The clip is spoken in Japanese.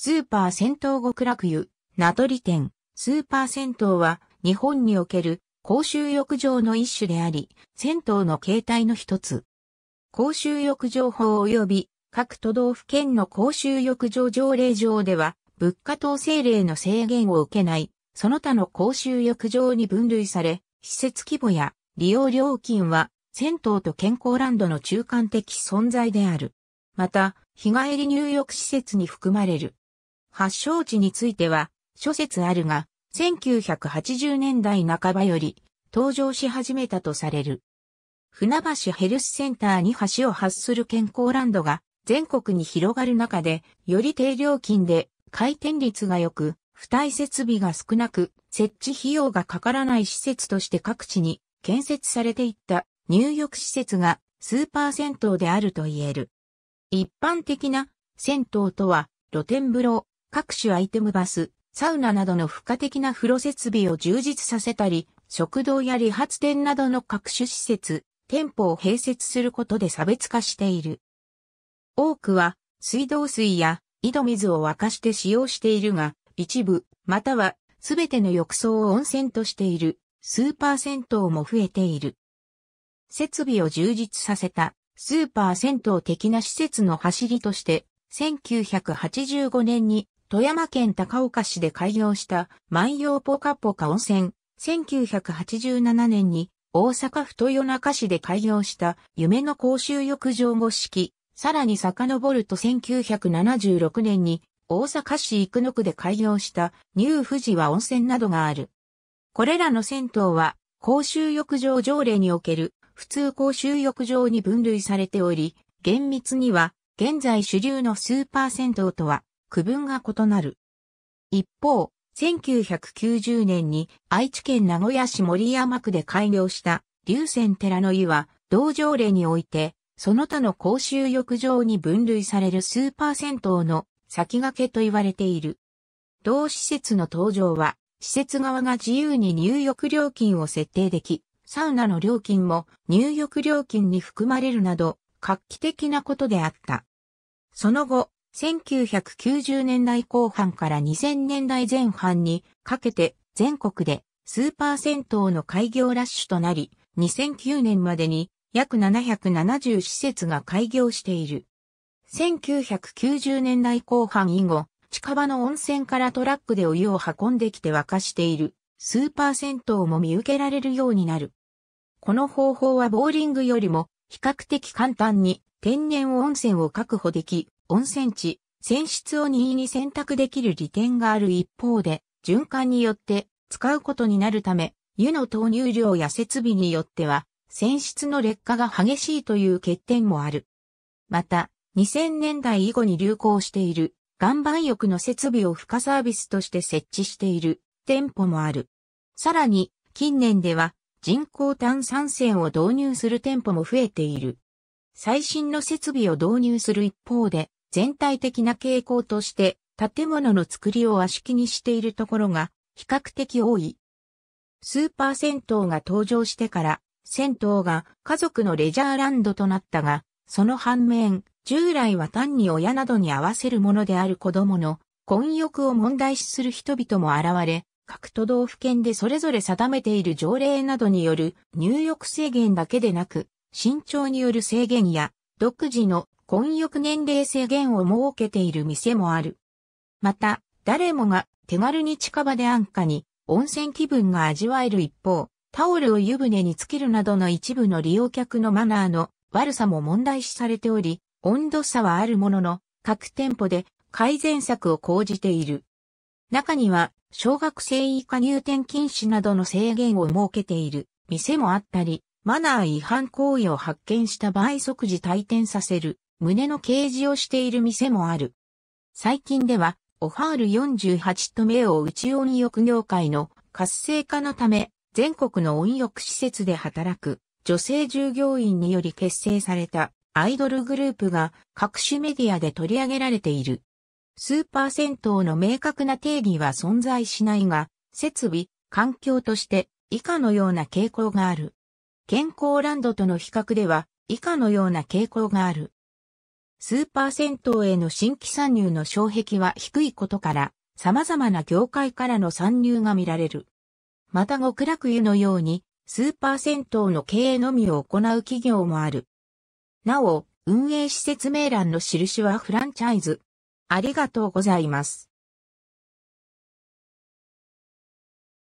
スーパー銭湯極楽湯、名取店、スーパー銭湯は日本における公衆浴場の一種であり、銭湯の形態の一つ。公衆浴場法及び各都道府県の公衆浴場条例上では、物価統制令の制限を受けない、その他の公衆浴場に分類され、施設規模や利用料金は、銭湯と健康ランドの中間的存在である。また、日帰り入浴施設に含まれる。発祥地については、諸説あるが、1980年代半ばより登場し始めたとされる。船橋ヘルスセンターに橋を発する健康ランドが全国に広がる中で、より低料金で回転率が良く、付帯設備が少なく、設置費用がかからない施設として各地に建設されていった入浴施設がスーパー銭湯であると言える。一般的な銭湯とは露天風呂、各種アイテムバス、サウナなどの付加的な風呂設備を充実させたり、食堂や理髪店などの各種施設、店舗を併設することで差別化している。多くは水道水や井戸水を沸かして使用しているが、一部、またはすべての浴槽を温泉としている、スーパー銭湯も増えている。設備を充実させた、スーパー銭湯的な施設の走りとして、1985年に富山県高岡市で開業した万葉ポカポカ温泉、1987年に大阪府豊中市で開業した夢の公衆浴場五式、さらに遡ると1976年に大阪市生野区で開業したニュー富士は温泉などがある。これらの銭湯は公衆浴場条例における普通公衆浴場に分類されており、厳密には現在主流のスーパー銭湯とは区分が異なる。一方、1990年に愛知県名古屋市森山区で開業した龍泉寺の湯は、同条例において、その他の公衆浴場に分類されるスーパー銭湯の先駆けと言われている。同施設の登場は、施設側が自由に入浴料金を設定でき、サウナの料金も入浴料金に含まれるなど、画期的なことであった。その後、1990年代後半から2000年代前半にかけて全国でスーパー銭湯の開業ラッシュとなり、2009年までに約770施設が開業している。1990年代後半以後、近場の温泉からトラックでお湯を運んできて沸かしている、スーパー銭湯も見受けられるようになる。この方法はボーリングよりも比較的簡単に天然温泉を確保でき、温泉地、泉質を任意に選択できる利点がある一方で、循環によって使うことになるため、湯の投入量や設備によっては、泉質の劣化が激しいという欠点もある。また、2000年代以後に流行している、岩盤浴の設備を付加サービスとして設置している店舗もある。さらに、近年では人工炭酸泉を導入する店舗も増えている。最新の設備を導入する一方で、全体的な傾向として建物の作りを足式にしているところが比較的多い。スーパー銭湯が登場してから銭湯が家族のレジャーランドとなったが、その反面、従来は単に親などに合わせるものである子供の婚欲を問題視する人々も現れ、各都道府県でそれぞれ定めている条例などによる入浴制限だけでなく、慎重による制限や独自の混浴年齢制限を設けている店もある。また、誰もが手軽に近場で安価に温泉気分が味わえる一方、タオルを湯船につけるなどの一部の利用客のマナーの悪さも問題視されており、温度差はあるものの、各店舗で改善策を講じている。中には、小学生以下入店禁止などの制限を設けている店もあったり、マナー違反行為を発見した場合即時退店させる胸の掲示をしている店もある。最近では、オファール48と名を打ち音浴業界の活性化のため、全国の温浴施設で働く女性従業員により結成されたアイドルグループが各種メディアで取り上げられている。スーパー銭湯の明確な定義は存在しないが、設備、環境として以下のような傾向がある。健康ランドとの比較では以下のような傾向がある。スーパー銭湯への新規参入の障壁は低いことから、様々な業界からの参入が見られる。また極楽湯のように、スーパー銭湯の経営のみを行う企業もある。なお、運営施設名欄の印はフランチャイズ。ありがとうございます。